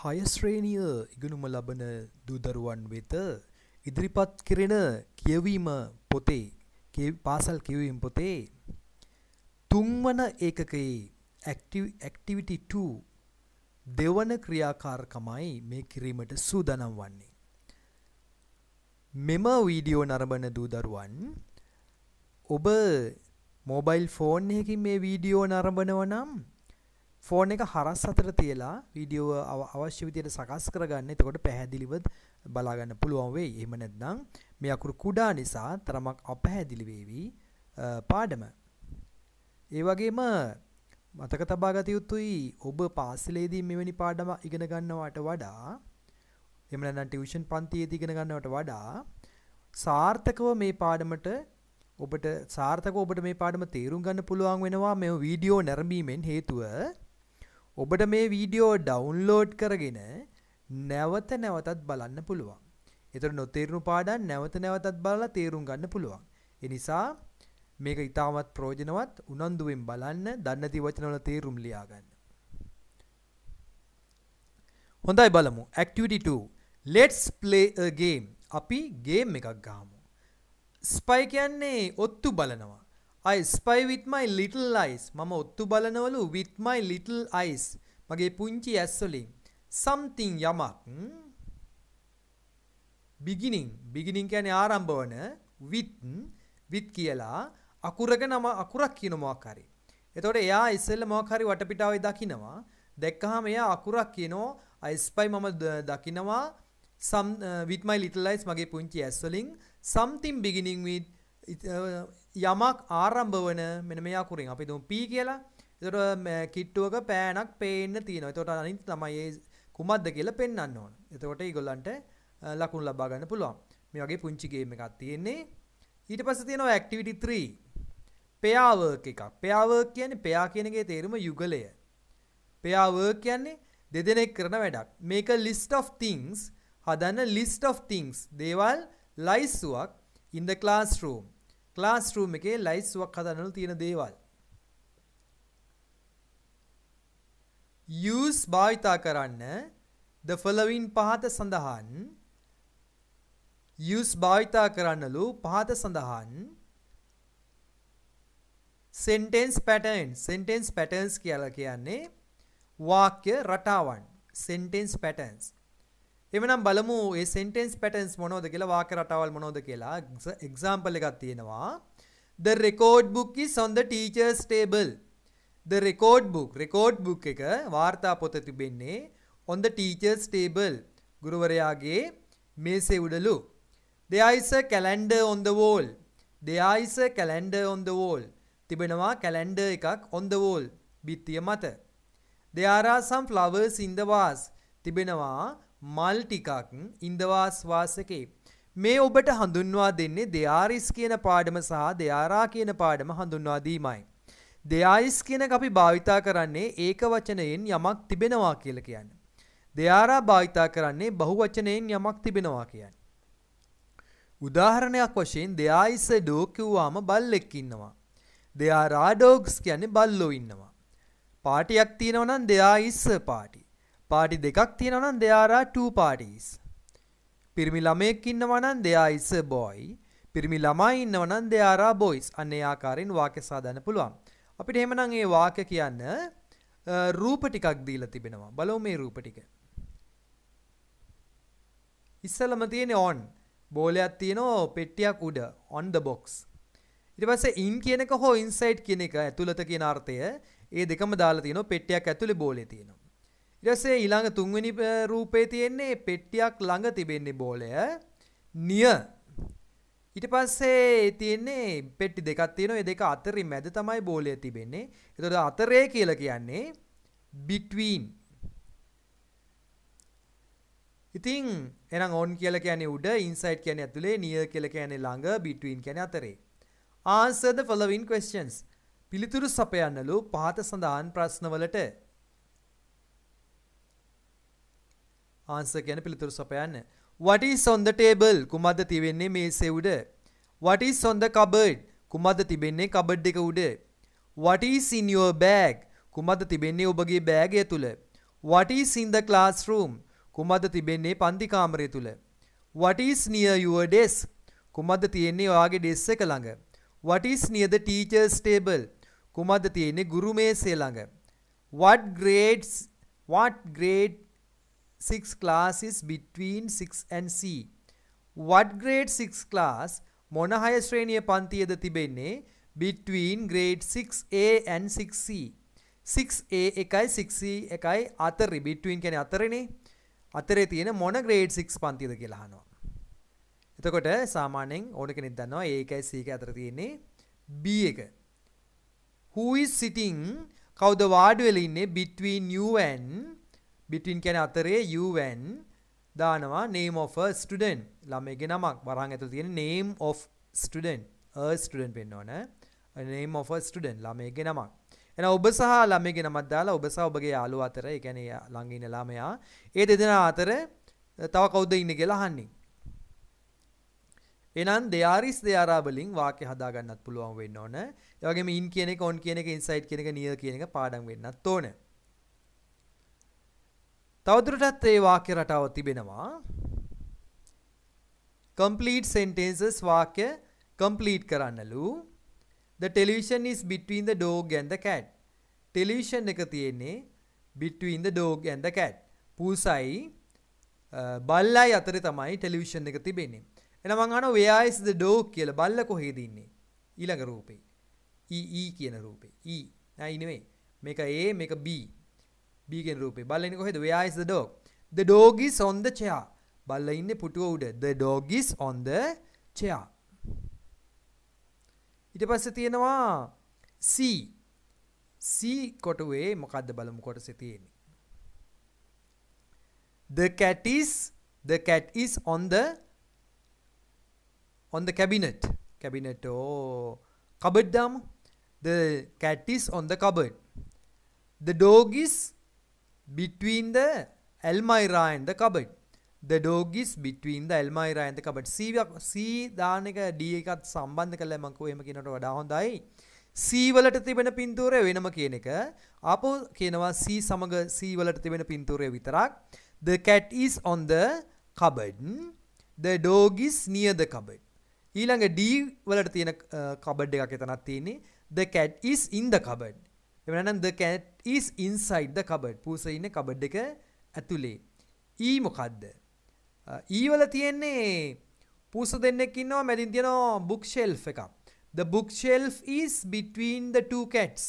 හයශ්‍රේණිය ඉගෙනුම ලබන දූදරුවන් වෙත ඉදිරිපත් කෙරෙන කියවීම පොතේ පාසල් කියවීම පොතේ තුන්වන ඒකකයේ ඇක්ටිවිටි 2 දෙවන ක්‍රියාකාරකමයි මේ කිරීමට සූදානම් වන්නේ. මෙම වීඩියෝ නරඹන දූදරුවන් ඔබ මොබයිල් ෆෝන් එකකින් මේ වීඩියෝ නරඹනවා නම් ෆෝන් එක හරස් අතර තියලා වීඩියෝ අවශ්‍ය විදියට සකස් කරගන්න. එතකොට පැහැදිලිව බලා ගන්න පුළුවන් වෙයි. එහෙම නැත්නම් මේ අකුරු කුඩා නිසා තරමක් අපැහැදිලි වේවි පාඩම. ඒ වගේම මතක තබා ගත යුතුයි ඔබ පාසලේදී මෙවැනි පාඩම ඉගෙන ගන්නවට වඩා එහෙම නැත්නම් ටියුෂන් පන්තියේදී ඉගෙන ගන්නවට වඩා සාර්ථකව මේ පාඩමට ඔබට සාර්ථකව ඔබට මේ පාඩම තේරුම් ගන්න පුළුවන් වෙනවා මේ වීඩියෝ නැරඹීමෙන් හේතුව ඔබට මේ වීඩියෝ ඩවුන්ලෝඩ් කරගෙන නැවත නැවතත් බලන්න පුළුවන්. එතකොට නොතේරුණු පාඩම් නැවත නැවතත් බලලා තේරුම් ගන්න පුළුවන්. ඒ නිසා මේක ඉතාමත් ප්‍රයෝජනවත් උනන්දුවෙන් බලන්න දන්නති වචනවල තේරුම් ලියා ගන්න. හොඳයි බලමු. Activity 2. Let's play a game. අපි ගේම් එකක් ගහමු. ස්පයි කියන්නේ ඔත්තු බලනවා. I spy with my little eyes. මම ඔත්තු බලනවලු with my little eyes. මගේ පුංචි ඇස් වලින් something යමක් beginning beginning කියන්නේ ආරම්භ වන with with කියලා අකුරක නම අකුරක් කියන මොකක් හරි. එතකොට එයා ඉස්සෙල්ලා මොකක් හරි වටපිටාවේ දකිනවා. දැක්කහම එයා අකුරක් කියනෝ I spy මම දකිනවා some uh, with my little eyes මගේ පුංචි ඇස් වලින් something beginning with යමක් ආරම්භ වන මෙන මේ අකුරින් අපි දුම් P කියලා. එතකොට කිට්ටුවක පෑනක් පේන්න තියෙනවා. එතකොට අනිත් තමයි ඒ කුමක්ද කියලා පෙන්වන්න ඕන. එතකොට ඒගොල්ලන්ට ලකුණු ලබා ගන්න පුළුවන්. මේ වගේ පුංචි ගේම් එකක් තියෙන්නේ. ඊට පස්සේ තියෙනවා activity 3. pair work එකක්. pair work කියන්නේ pair කියන එකේ තේරුම යුගලය. pair work කියන්නේ දෙදෙනෙක් කරන වැඩක්. මේක list of things හදන්න list of things දේවල් ලයිස්සුවක් in the classroom classroom එකේ ලයිස්ුවක් හදන්නලු තියෙන දේවල්. use භාවිතා කරන්න the following පහත සඳහන් use භාවිතා කරන්නලු පහත සඳහන් sentence pattern sentence patterns කියලා කියන්නේ වාක්‍ය රටාවන් sentence patterns එමනම් බලමු මේ sentence patterns මොනවද කියලා වාක්‍ය රටාවල් මොනවද කියලා example එකක් තියෙනවා. The record book is on the teacher's table. The record book record book එක වාර්තා පොත තිබෙන්නේ on the teacher's table. ගුරුවරයාගේ මේසේ උඩලු. There is a calendar on the wall. There is a calendar on the wall. තිබෙනවා calendar එකක් on the wall. බිත්තිය මත. There are some flowers in the vase. තිබෙනවා මල් ටිකක් ඉන්දවාස්වාසකේ මේ ඔබට හඳුන්වා දෙන්නේ දෙයාරිස් කියන පාඩම සහ දෙයාරා කියන පාඩම හඳුන්වා දීමයි. දෙයාරිස් කියන අපි භාවිතා කරන්නේ ඒක වචනයෙන් යමක් තිබෙනවා කියලා කියන්නේ. දෙයාරා භාවිතා කරන්නේ බහුවචනයෙන් යමක් තිබෙනවා කියන්නේ. උදාහරණයක් වශයෙන් දෙයායිස ඩෝ කිව්වාම බල්ලෙක් ඉන්නවා. දෙයාරා ඩොග්ස් කියන්නේ බල්ලෝ ඉන්නවා. පාටියක් තියෙනවා නම් දෙයායිස පාටි. පාටි දෙකක් තියෙනවා නම් there are two parties. පිරිමි ළමයෙක් ඉන්නවා නම් there is a boy. පිරිමි ළමයි ඉන්නවා නම් there are boys. අන්න ඒ ආකාරයෙන් වාක්‍ය සාදන්න පුළුවන්. අපිට එහෙමනම් මේ වාක්‍ය කියන්න රූප ටිකක් දීලා තිබෙනවා. බලමු මේ රූප ටික. ඉස්සලම තියෙන්නේ on. බෝලයක් තියෙනවා පෙට්ටියක් උඩ on the box. ඊට පස්සේ in කියන එක හෝ inside කියන එක ඇතුළත කියන අර්ථය ඒ දෙකම දාලා තියෙනවා පෙට්ටියක් ඇතුලේ බෝලේ තියෙනවා. ඉරසේ ඊළඟ තුන්වෙනි රූපේ තියෙන්නේ පෙට්ටියක් ළඟ තිබෙන්නේ බෝලය නිය ඊට පස්සේ තියෙන්නේ පෙට්ටි දෙකක් තියෙනවා. ඒ දෙක අතරේ මැද තමයි බෝලය තිබෙන්නේ. ඒතකොට අතරේ කියලා කියන්නේ between. ඉතින් එහෙනම් on කියලා කියන්නේ උඩ, inside කියන්නේ ඇතුලේ, near කියලා කියන්නේ ළඟ, between කියන්නේ අතරේ. Answer the following questions. පිළිතුරු සපයන්නලු පහත සඳහන් ප්‍රශ්නවලට ආන්සර් ගැන පිළිතුරු සපයන්න. What is on the table? කුමක්ද තියෙන්නේ මේසේ උඩ? What is on the cupboard? කුමක්ද තිබෙන්නේ කබඩ් එක උඩ? What is in your bag? කුමක්ද තිබෙන්නේ ඔබගේ බෑගය තුල? What is in the classroom? කුමක්ද තිබෙන්නේ පන්ති කාමරය තුල? What is near your desk? කුමක්ද තියෙන්නේ ඔයාගේ ඩෙස්ක් එක ළඟ? What is near the teacher's table? කුමක්ද තියෙන්නේ ගුරු මේසය ළඟ? What grades what grade 6 classes between 6 and C. What grade 6 class මොන හය ශ්‍රේණිය පන්තියද තිබෙන්නේ between grade 6A and 6C. 6A එකයි 6C එකයි අතරේ between කියන්නේ අතරනේ. අතරේ තියෙන මොන grade 6 පන්තියද කියලා අහනවා. එතකොට සාමාන්‍යයෙන් ඕන කෙනෙක් දන්නවා A එකයි C එක අතර තියෙන්නේ B එක. Who is sitting කවුද වාඩි වෙලා ඉන්නේ between you and between කියන අතරේ you and දානවා name of a student ළමයිගේ නමක් වරහන් ඇතුළේ තියෙන name of student a student වෙන්න name of a student ළමයිගේ නමක් එහෙනම් ඔබ සහ ළමයිගේ නමක් දාලා ඔබ සහ ඔබගේ යාළුවා අතර ඒ කියන්නේ ළඟ ඉන්න ළමයා ඒ දෙදෙනා අතර තව කවුද ඉන්නේ කියලා අහන්නේ එහෙනම් දෙයාරිස් දෙයාරා වලින් වාක්‍ය හදා ගන්නත් පුළුවන් වෙන්න ඕන. ඒ වගේම in කියන එක on කියන එක inside කියන එක near කියන එක පාඩම් වෙන්නත් ඕනේ. තවදුරටත් ඒ වාක්‍ය රටාව තිබෙනවා. complete sentences වාක්‍ය complete කරන්නලු. The television is between the dog and the cat. Television එක තියෙන්නේ between the dog and the cat. පූසයි බල්ලයි අතරේ තමයි ටෙලිවිෂන් එක තිබෙන්නේ. එහෙනම් මං අහනවා where is the dog කියලා බල්ල කොහෙද ඉන්නේ? ඊළඟ රූපේ. E E කියන රූපේ. E නෑ නෙමෙයි. මේක A මේක B. B කියන රූපේ. බල්ලා ඉන්නේ කොහෙද? Where is the dog? The dog is on the chair. බල්ලා ඉන්නේ පුටුව උඩ. The dog is on the chair. ඊට පස්සේ තියෙනවා C. C කොටුවේ මොකද්ද බලමු කොටසේ තියෙන්නේ. The cat is the cat is on the on the cabinet. Cabinet oh cupboard dam. The cat is on the cupboard. The dog is between the almirah and the cupboard. The dog is between the almirah and the cupboard. C C දාන එක D එකත් සම්බන්ධ කරලා මම කොහොම කියනකට වඩා හොඳයි. C වලට තිබෙන පින්තූරය වෙනම කියන එක. ආපහු කියනවා C සමග C වලට තිබෙන පින්තූරය විතරක්. The cat is on the cupboard. The dog is near the cupboard. ඊළඟ D වලට තියෙන කබඩ් එකක් එතනක් තියෙන්නේ. The cat is in the cupboard. එවනම් the cat is inside the cupboard. පූස ඉන්නේ කබඩ් එක ඇතුලේ. E මොකද්ද? E වල තියෙන්නේ පූස දෙන්නෙක් ඉන්නවා මැදින් තියෙනවා book shelf එකක්. The book shelf is between the two cats.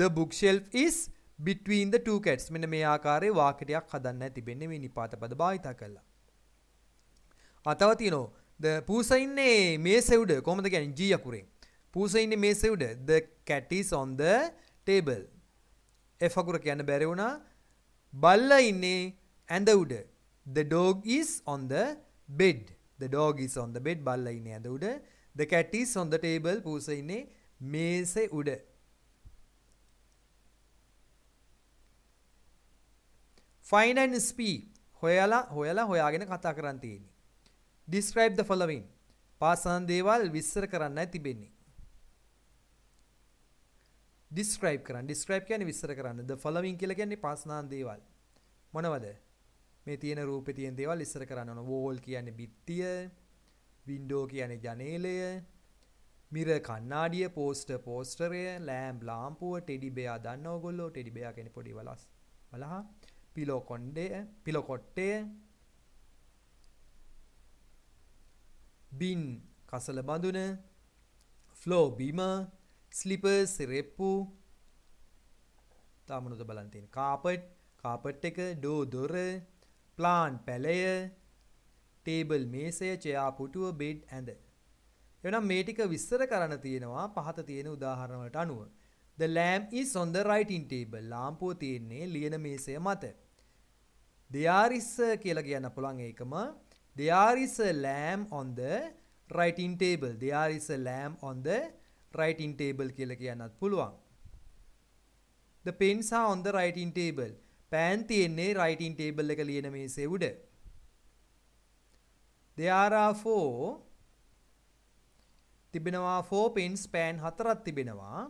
The book shelf is between the two cats. මෙන්න මේ ආකාරයේ වාක්‍යයක් හදන්න තිබෙන්නේ මේ නිපාත පද භාවිත කරලා. අතව තියෙනවා the පූස ඉන්නේ මේසෙ උඩ කොහොමද කියන්නේ G අකුරෙන්. පූසා ඉන්නේ මේසේ උඩ. The cat is on the table. F අකුර කියන්න බැරි වුණා. බල්ලා ඉන්නේ ඇඳ උඩ. The dog is on the bed. The dog is on the bed. බල්ලා ඉන්නේ ඇඳ උඩ. The cat is on the table. පූසා ඉන්නේ මේසේ උඩ. find and speak හොයලා හොයලා හොයාගෙන කතා කරන්න තියෙන්නේ describe the following පාසන් දේවල් විස්තර කරන්නයි තිබෙන්නේ ඩිස්ක්‍රයිබ් කරන්න ඩිස්ක්‍රයිබ් කියන්නේ විස්තර කරන්න ද ෆලොවින් කියලා කියන්නේ පාස්නාන් දේවල් මොනවද මේ තියෙන රූපේ තියෙන දේවල් ඉස්සර කරන්න ඕන වෝල් කියන්නේ බිත්තිය වින්ඩෝ කියන්නේ ජනේලය මිර කණ්ණාඩිය පෝස්ටර් පෝස්ටරය ලෑම්ප් ලාම්පුව ටෙඩි බෙයා දන්න ඕගොල්ලෝ ටෙඩි බෙයා කියන්නේ පොඩි වලස් බලහා පිලෝ කොණ්ඩය පිලෝ කොට්ටය බින් කසල බඳුන ෆ්ලෝ බීමා ස්ලිපර්ස් රෙප්පු තාම මොනවද බලන්න තියෙන්නේ කාපට් කාපට් එක ඩෝ දොර ප්ලාන් පැලය ටේබල් මේසය චෙයා පුටුව බෙඩ් ඇඳ එනම් මේ ටික විස්තර කරන්න තියෙනවා පහත තියෙන උදාහරණ වලට අනුව The lamp is on the writing table ලාම්පුව තියෙන්නේ ලියන මේසය මත දෙයාරිස කියලා කියන්න පුළුවන් ඒකම there is lamp on the writing table there is lamp on the writing table කියලා කියන්නත් පුළුවන්. The pens are on the writing table. පෑන් තියෙන්නේ writing table එක ලියන මේසේ උඩ. There are four තිබෙනවා four pens පෑන් හතරක් තිබෙනවා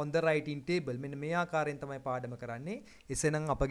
on the writing table. මෙන්න මේ ආකාරයෙන් තමයි පාඩම කරන්නේ. එසේනම් අප